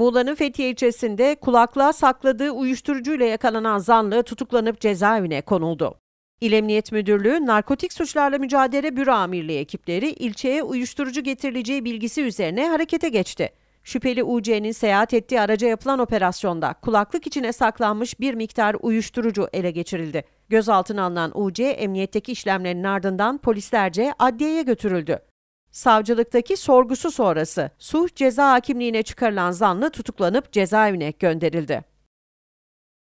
Muğla'nın Fethiye ilçesinde kulaklığa sakladığı uyuşturucuyla yakalanan zanlı tutuklanıp cezaevine konuldu. İl Emniyet Müdürlüğü Narkotik Suçlarla Mücadele Büro Amirliği ekipleri ilçeye uyuşturucu getirileceği bilgisi üzerine harekete geçti. Şüpheli UC'nin seyahat ettiği araca yapılan operasyonda kulaklık içine saklanmış bir miktar uyuşturucu ele geçirildi. Gözaltına alınan UC emniyetteki işlemlerin ardından polislerce adliyeye götürüldü. Savcılıktaki sorgusu sonrası suç ceza hakimliğine çıkarılan zanlı tutuklanıp cezaevine gönderildi.